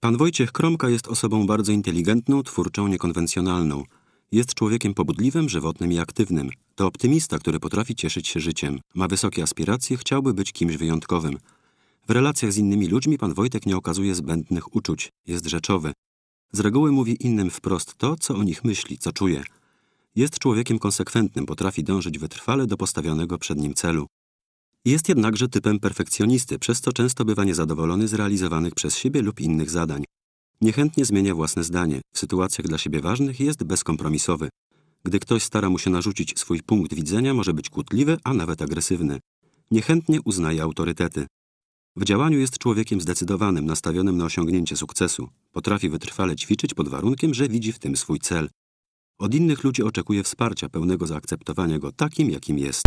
Pan Wojciech Kromka jest osobą bardzo inteligentną, twórczą, niekonwencjonalną. Jest człowiekiem pobudliwym, żywotnym i aktywnym. To optymista, który potrafi cieszyć się życiem. Ma wysokie aspiracje, chciałby być kimś wyjątkowym. W relacjach z innymi ludźmi pan Wojtek nie okazuje zbędnych uczuć, jest rzeczowy. Z reguły mówi innym wprost to, co o nich myśli, co czuje. Jest człowiekiem konsekwentnym, potrafi dążyć wytrwale do postawionego przed nim celu. Jest jednakże typem perfekcjonisty, przez co często bywa niezadowolony z realizowanych przez siebie lub innych zadań. Niechętnie zmienia własne zdanie, w sytuacjach dla siebie ważnych jest bezkompromisowy. Gdy ktoś stara mu się narzucić swój punkt widzenia, może być kłótliwy, a nawet agresywny. Niechętnie uznaje autorytety. W działaniu jest człowiekiem zdecydowanym, nastawionym na osiągnięcie sukcesu. Potrafi wytrwale ćwiczyć pod warunkiem, że widzi w tym swój cel. Od innych ludzi oczekuje wsparcia, pełnego zaakceptowania go takim, jakim jest.